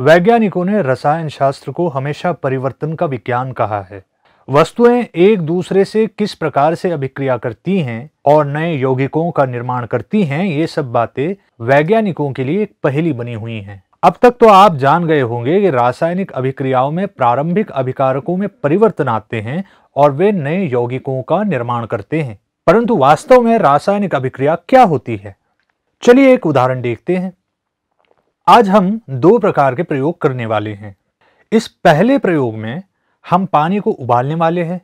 वैज्ञानिकों ने रसायन शास्त्र को हमेशा परिवर्तन का विज्ञान कहा है वस्तुएं एक दूसरे से किस प्रकार से अभिक्रिया करती हैं और नए यौगिकों का निर्माण करती हैं ये सब बातें वैज्ञानिकों के लिए एक पहली बनी हुई हैं अब तक तो आप जान गए होंगे कि रासायनिक अभिक्रियाओं में प्रारंभिक अभिकारकों में परिवर्तन आते हैं और वे नए यौगिकों का निर्माण करते हैं परंतु वास्तव में रासायनिक अभिक्रिया क्या होती है चलिए एक उदाहरण देखते हैं आज हम दो प्रकार के प्रयोग करने वाले हैं इस पहले प्रयोग में हम पानी को उबालने वाले हैं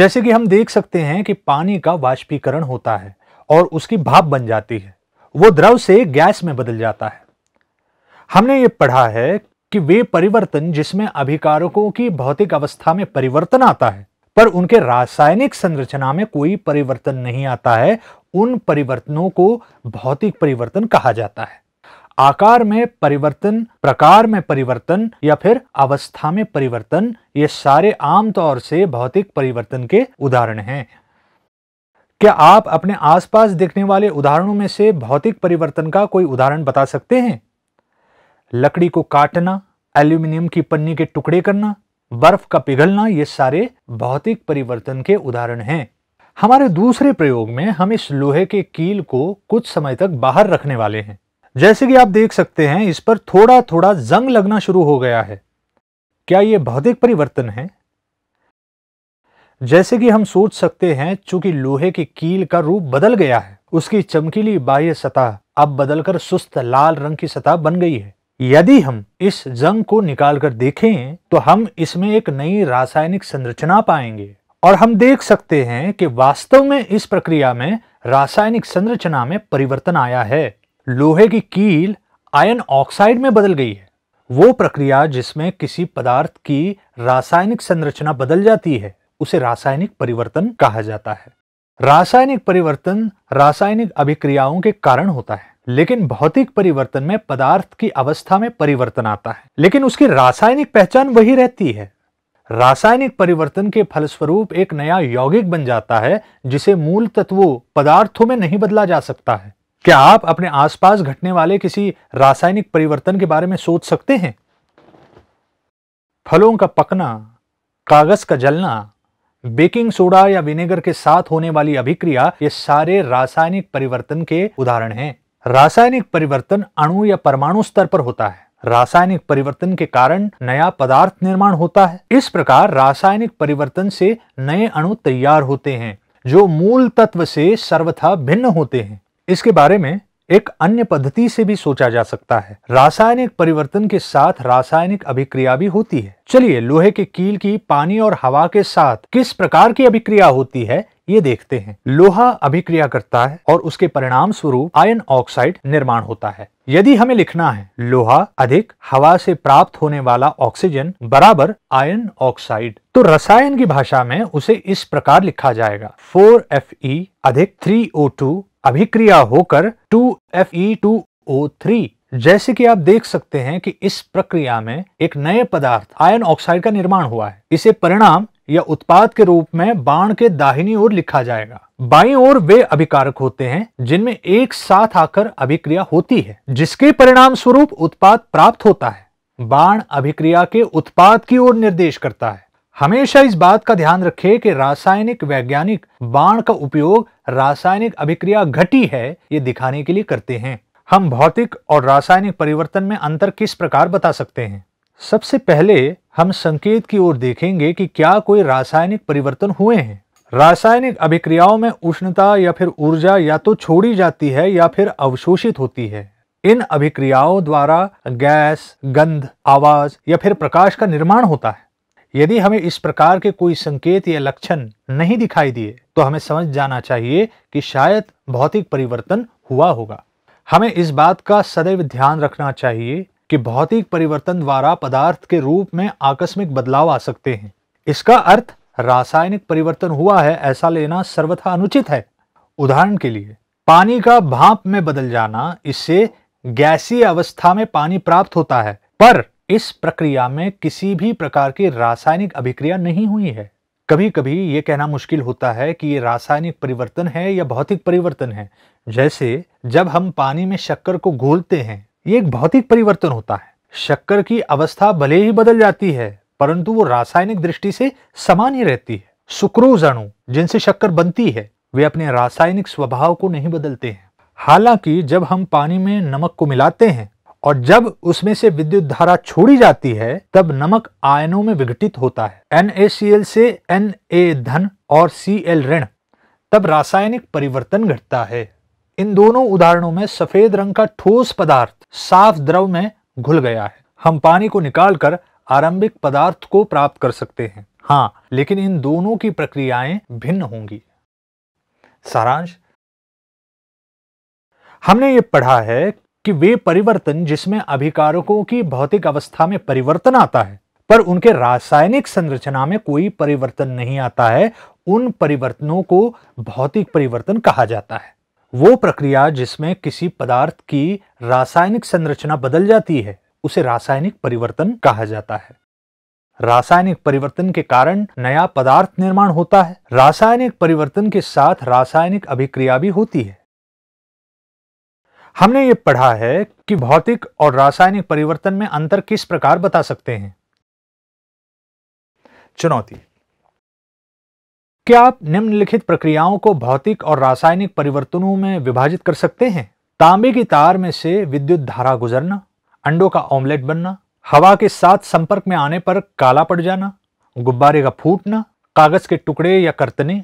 जैसे कि हम देख सकते हैं कि पानी का वाष्पीकरण होता है और उसकी भाप बन जाती है वो द्रव से गैस में बदल जाता है हमने ये पढ़ा है कि वे परिवर्तन जिसमें अभिकारकों की भौतिक अवस्था में परिवर्तन आता है पर उनके रासायनिक संरचना में कोई परिवर्तन नहीं आता है उन परिवर्तनों को भौतिक परिवर्तन कहा जाता है आकार में परिवर्तन प्रकार में परिवर्तन या फिर अवस्था में परिवर्तन ये सारे आमतौर से भौतिक परिवर्तन के उदाहरण हैं क्या आप अपने आसपास देखने वाले उदाहरणों में से भौतिक परिवर्तन का कोई उदाहरण बता सकते हैं लकड़ी को काटना एल्यूमिनियम की पन्नी के टुकड़े करना बर्फ का पिघलना ये सारे भौतिक परिवर्तन के उदाहरण हैं हमारे दूसरे प्रयोग में हम इस लोहे के कील को कुछ समय तक बाहर रखने वाले हैं जैसे कि आप देख सकते हैं इस पर थोड़ा थोड़ा जंग लगना शुरू हो गया है क्या यह भौतिक परिवर्तन है जैसे कि हम सोच सकते हैं चूंकि लोहे के कील का रूप बदल गया है उसकी चमकीली बाह्य सतह अब बदलकर सुस्त लाल रंग की सतह बन गई है यदि हम इस जंग को निकालकर देखें तो हम इसमें एक नई रासायनिक संरचना पाएंगे और हम देख सकते हैं कि वास्तव में इस प्रक्रिया में रासायनिक संरचना में परिवर्तन आया है लोहे की कील आयन ऑक्साइड में बदल गई है वो प्रक्रिया जिसमें किसी पदार्थ की रासायनिक संरचना बदल जाती है उसे रासायनिक परिवर्तन कहा जाता है रासायनिक परिवर्तन रासायनिक अभिक्रियाओं के कारण होता है लेकिन भौतिक परिवर्तन में पदार्थ की अवस्था में परिवर्तन आता है लेकिन उसकी रासायनिक पहचान वही रहती है रासायनिक परिवर्तन के फलस्वरूप एक नया यौगिक बन जाता है जिसे मूल तत्वों पदार्थों में नहीं बदला जा सकता है क्या आप अपने आसपास घटने वाले किसी रासायनिक परिवर्तन के बारे में सोच सकते हैं फलों का पकना कागज का जलना बेकिंग सोडा या विनेगर के साथ होने वाली अभिक्रिया ये सारे रासायनिक परिवर्तन के उदाहरण हैं रासायनिक परिवर्तन अणु या परमाणु स्तर पर होता है रासायनिक परिवर्तन के कारण नया पदार्थ निर्माण होता है इस प्रकार रासायनिक परिवर्तन से नए अणु तैयार होते हैं जो मूल तत्व से सर्वथा भिन्न होते हैं इसके बारे में एक अन्य पद्धति से भी सोचा जा सकता है रासायनिक परिवर्तन के साथ रासायनिक अभिक्रिया भी होती है चलिए लोहे के कील की पानी और हवा के साथ किस प्रकार की अभिक्रिया होती है ये देखते हैं लोहा अभिक्रिया करता है और उसके परिणाम स्वरूप आयन ऑक्साइड निर्माण होता है यदि हमें लिखना है लोहा अधिक हवा से प्राप्त होने वाला ऑक्सीजन बराबर आयन ऑक्साइड तो रसायन की भाषा में उसे इस प्रकार लिखा जाएगा फोर एफ ई अधिक थ्री ओ टू अभिक्रिया होकर two F E two O three जैसे कि आप देख सकते हैं कि इस प्रक्रिया में एक नए पदार्थ आयन ऑक्साइड का निर्माण हुआ है इसे परिणाम या उत्पाद के रूप में बाण के दाहिनी ओर लिखा जाएगा बाई ओर वे अभिकारक होते हैं जिनमें एक साथ आकर अभिक्रिया होती है जिसके परिणाम स्वरूप उत्पाद प्राप्त होता है बाण अभिक्रिया के उत्पाद की ओर निर्देश करता है हमेशा इस बात का ध्यान रखें कि रासायनिक वैज्ञानिक बाण का उपयोग रासायनिक अभिक्रिया घटी है ये दिखाने के लिए करते हैं हम भौतिक और रासायनिक परिवर्तन में अंतर किस प्रकार बता सकते हैं सबसे पहले हम संकेत की ओर देखेंगे कि क्या कोई रासायनिक परिवर्तन हुए हैं रासायनिक अभिक्रियाओं में उष्णता या फिर ऊर्जा या तो छोड़ी जाती है या फिर अवशोषित होती है इन अभिक्रियाओं द्वारा गैस गंध आवाज या फिर प्रकाश का निर्माण होता है यदि हमें इस प्रकार के कोई संकेत या लक्षण नहीं दिखाई दिए तो हमें समझ जाना चाहिए कि शायद भौतिक परिवर्तन हुआ होगा हमें इस बात का सदैव ध्यान रखना चाहिए कि भौतिक परिवर्तन द्वारा पदार्थ के रूप में आकस्मिक बदलाव आ सकते हैं इसका अर्थ रासायनिक परिवर्तन हुआ है ऐसा लेना सर्वथा अनुचित है उदाहरण के लिए पानी का भाप में बदल जाना इससे गैसीय अवस्था में पानी प्राप्त होता है पर इस प्रक्रिया में किसी भी प्रकार की रासायनिक अभिक्रिया नहीं हुई है कभी कभी ये कहना मुश्किल होता है कि ये रासायनिक परिवर्तन है या भौतिक परिवर्तन है जैसे जब हम पानी में शक्कर को घोलते हैं ये एक भौतिक परिवर्तन होता है शक्कर की अवस्था भले ही बदल जाती है परंतु वो रासायनिक दृष्टि से समान ही रहती है सुक्रोज अणु जिनसे शक्कर बनती है वे अपने रासायनिक स्वभाव को नहीं बदलते हैं हालांकि जब हम पानी में नमक को मिलाते हैं और जब उसमें से विद्युत धारा छोड़ी जाती है तब नमक आयनों में विघटित होता है NaCl से Na धन और Cl ऋण तब रासायनिक परिवर्तन घटता है इन दोनों उदाहरणों में सफेद रंग का ठोस पदार्थ साफ द्रव में घुल गया है हम पानी को निकालकर आरंभिक पदार्थ को प्राप्त कर सकते हैं हाँ लेकिन इन दोनों की प्रक्रियाएं भिन्न होंगी सारांश हमने ये पढ़ा है कि वे परिवर्तन जिसमें अभिकारकों की भौतिक अवस्था में परिवर्तन आता है पर उनके रासायनिक संरचना में कोई परिवर्तन नहीं आता है उन परिवर्तनों को भौतिक परिवर्तन कहा जाता है वो प्रक्रिया जिसमें किसी पदार्थ की रासायनिक संरचना बदल जाती है उसे रासायनिक परिवर्तन कहा जाता है रासायनिक परिवर्तन के कारण नया पदार्थ निर्माण होता है रासायनिक परिवर्तन के साथ रासायनिक अभिक्रिया भी होती है हमने ये पढ़ा है कि भौतिक और रासायनिक परिवर्तन में अंतर किस प्रकार बता सकते हैं चुनौती क्या आप निम्नलिखित प्रक्रियाओं को भौतिक और रासायनिक परिवर्तनों में विभाजित कर सकते हैं तांबे की तार में से विद्युत धारा गुजरना अंडों का ऑमलेट बनना हवा के साथ संपर्क में आने पर काला पड़ जाना गुब्बारे का फूटना कागज के टुकड़े या कर्तने